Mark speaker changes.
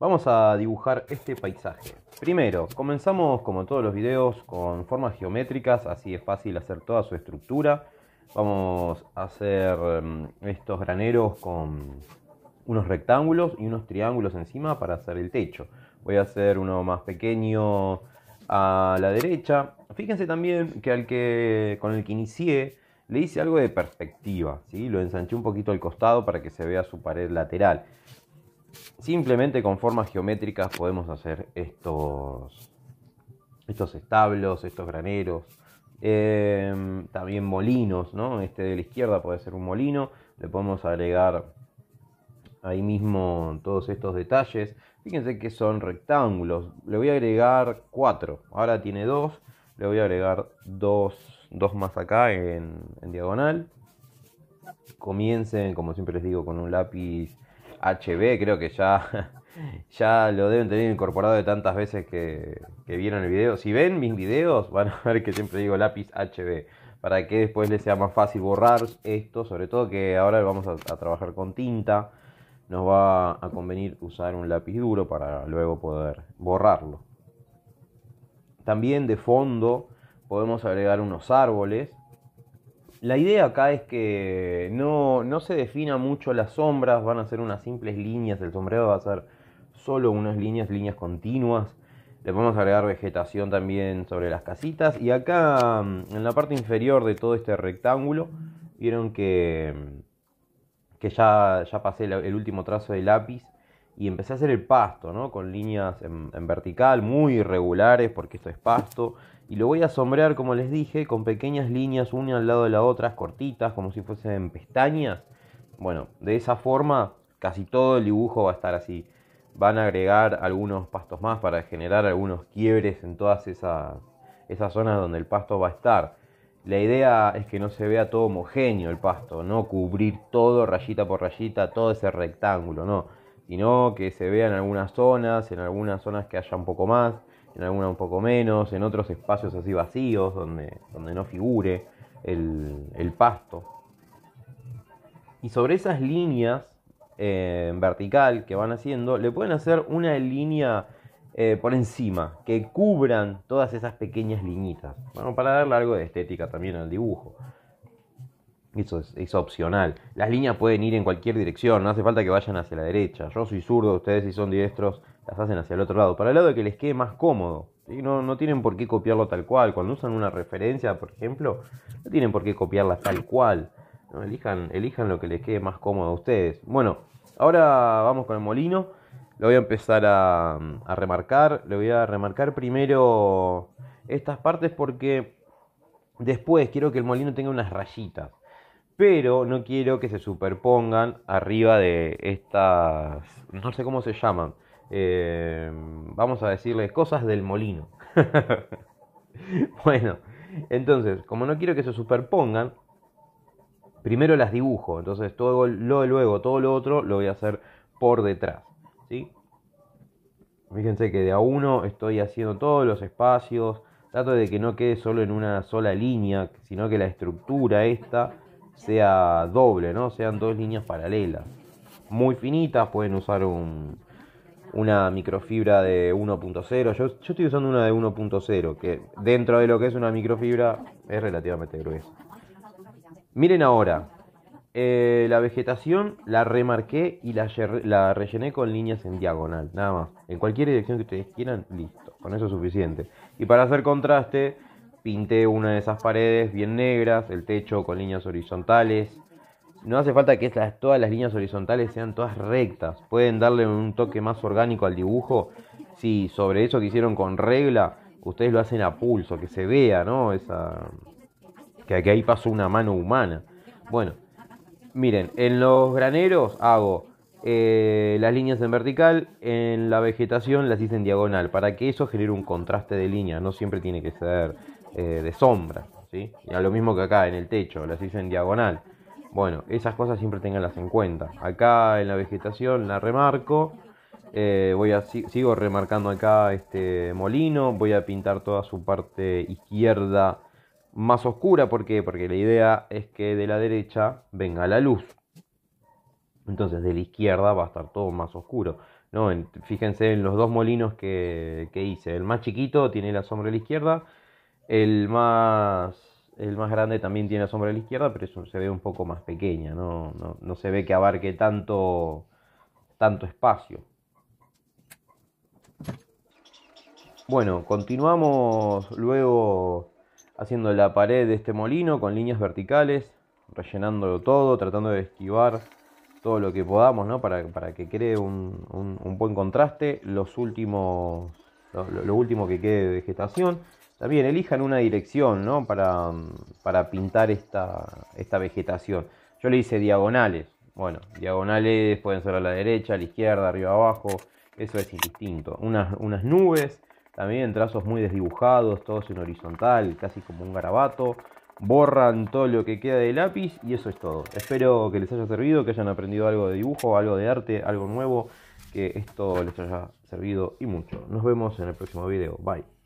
Speaker 1: Vamos a dibujar este paisaje. Primero, comenzamos como todos los videos con formas geométricas, así es fácil hacer toda su estructura. Vamos a hacer em, estos graneros con unos rectángulos y unos triángulos encima para hacer el techo. Voy a hacer uno más pequeño a la derecha. Fíjense también que al que con el que inicié le hice algo de perspectiva, ¿sí? Lo ensanché un poquito al costado para que se vea su pared lateral. Simplemente con formas geométricas podemos hacer estos, estos establos, estos graneros, em, también molinos, ¿no? Este de la izquierda puede ser un molino, le podemos agregar ahí mismo todos estos detalles. Fíjense que son rectángulos, le voy a agregar cuatro, ahora tiene dos le voy a agregar dos más acá en diagonal. Comiencen, como siempre les digo, con un lápiz HB, creo que ya, ya lo deben tener incorporado de tantas veces que, que vieron el video. Si ven mis videos, van a ver que siempre digo lápiz HB, para que después les sea más fácil borrar esto, sobre todo que ahora vamos a, a trabajar con tinta. Nos va a convenir usar un lápiz duro para luego poder borrarlo. También de fondo podemos agregar unos árboles la idea acá es que no, se defina mucho las sombras, van a ser unas simples líneas, el sombrero va a ser solo unas líneas, líneas continuas. Le podemos agregar vegetación también sobre las casitas. Y acá mm, en la parte inferior de todo este rectángulo, vieron que, mm, que ya, ya pasé el último trazo de lápiz y empecé a hacer el pasto, ¿no? Con líneas en, vertical muy irregulares porque esto es pasto. Y lo voy a sombrear, como les dije, con pequeñas líneas una al lado de la otra, cortitas, como si fuesen pestañas. Bueno, de esa forma casi todo el dibujo va a estar así. Van a agregar algunos pastos más para generar algunos quiebres en todas esas, esas zonas donde el pasto va a estar. La idea es que no se vea todo homogéneo el pasto, no cubrir todo rayita por rayita, todo ese rectángulo, no sino que se vea en algunas zonas, en algunas zonas que haya un poco más, en algunas un poco menos, en otros espacios así vacíos donde, no figure el, pasto. Y sobre esas líneas eh, en vertical que van haciendo, le pueden hacer una línea eh, por encima, que cubran todas esas pequeñas liñitas, bueno, para darle algo de estética también al dibujo. Eso es, opcional. Las líneas pueden ir en cualquier dirección, no hace falta que vayan hacia la derecha. Yo soy zurdo, ustedes si son diestros, las hacen hacia el otro lado, para el lado que les quede más cómodo. No, no tienen por qué copiarlo tal cual. Cuando usan una referencia, por ejemplo, no tienen por qué copiarla tal cual. Elijan, elijan lo que les quede más cómodo a ustedes. Bueno, ahora vamos con el molino. Lo voy a empezar a, a remarcar. Le voy a remarcar primero estas partes porque después quiero que el molino tenga unas rayitas pero no quiero que se superpongan arriba de estas, no sé cómo se llaman, eh, vamos a decirles cosas del molino. bueno, entonces, como no quiero que se superpongan, primero las dibujo, entonces todo lo luego, todo lo otro lo voy a hacer por detrás, ¿sí? Fíjense que de a uno estoy haciendo todos los espacios, trato de que no quede solo en una sola línea, sino que la estructura esta sea doble, ¿no? Sean dos líneas paralelas. Muy finitas, pueden usar una microfibra de 1.0. Yo, estoy usando una de 1.0, que dentro de lo que es una microfibra es relativamente gruesa. Miren ahora, eh, la vegetación la remarqué y la, rellené con líneas en diagonal, nada más. En cualquier dirección que ustedes quieran, listo. Con eso es suficiente. Y para hacer contraste, pinté una de esas paredes bien negras, el techo con líneas horizontales. No hace falta que todas las líneas horizontales sean todas rectas. Pueden darle un toque más orgánico al dibujo. Si sobre eso que hicieron con regla, ustedes lo hacen a pulso, que se vea, ¿no? Esa, que, que ahí pasó una mano humana. Bueno, miren, en los graneros hago eh, las líneas en vertical, en la vegetación las hice en diagonal, para que eso genere un contraste de líneas, no siempre tiene que ser eh, de sombra, ¿sí? Y lo mismo que acá en el techo, las hice en diagonal. Bueno, esas cosas siempre tenganlas en cuenta. Acá en la vegetación la remarco. Eh, voy a, sigo remarcando acá este molino. Voy a pintar toda su parte izquierda más oscura. ¿Por qué? Porque la idea es que de la derecha venga la luz. Entonces de la izquierda va a estar todo más oscuro. ¿no? fíjense en los dos molinos que, que hice. El más chiquito tiene la sombra a la izquierda el más, grande también tiene la sombra a la izquierda, pero se ve un poco más pequeña, no, se ve que abarque tanto, espacio. Bueno, continuamos luego haciendo la pared de este molino con líneas verticales, rellenándolo todo, tratando de esquivar todo lo que podamos, Para, que cree un, buen contraste. Los últimos, lo, lo, último que quede de vegetación. También elijan una dirección ¿no? para, pintar esta, esta vegetación. Yo le hice diagonales. Bueno, diagonales pueden ser a la derecha, a la izquierda, arriba, abajo. Eso es indistinto. Unas, unas nubes, también trazos muy desdibujados, todos en horizontal, casi como un garabato. Borran todo lo que queda de lápiz y eso es todo. Espero que les haya servido, que hayan aprendido algo de dibujo, algo de arte, algo nuevo, que esto les haya servido y mucho. Nos vemos en el próximo video. Bye.